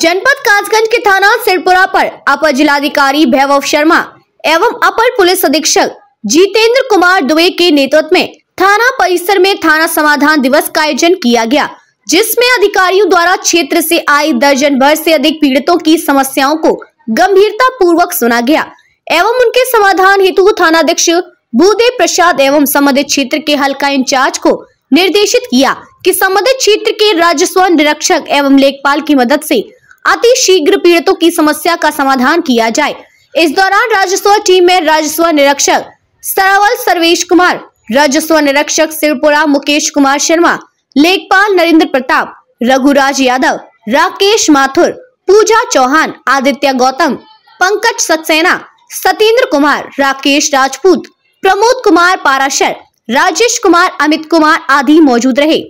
जनपद काजगंज के थाना सिरपुरा पर अपर जिलाधिकारी भैव शर्मा एवं अपर पुलिस अधीक्षक जितेंद्र कुमार दुबे के नेतृत्व में थाना परिसर में थाना समाधान दिवस का आयोजन किया गया जिसमें अधिकारियों द्वारा क्षेत्र से आई दर्जन भर से अधिक पीड़ितों की समस्याओं को गंभीरता पूर्वक सुना गया एवं उनके समाधान हेतु थाना अध्यक्ष भूदेव प्रसाद एवं संबंधित क्षेत्र के हल्का इंचार्ज को निर्देशित किया कि संबंधित क्षेत्र के राजस्व निरीक्षक एवं लेखपाल की मदद से अति शीघ्र पीड़ितों की समस्या का समाधान किया जाए इस दौरान राजस्व टीम में राजस्व निरीक्षक सरावल सर्वेश कुमार राजस्व निरीक्षक सिरपुरा मुकेश कुमार शर्मा लेखपाल नरेंद्र प्रताप रघुराज यादव राकेश माथुर पूजा चौहान आदित्य गौतम पंकज सक्सेना सतेंद्र कुमार राकेश राजपूत प्रमोद कुमार पाराशर राजेश कुमार अमित कुमार आदि मौजूद रहे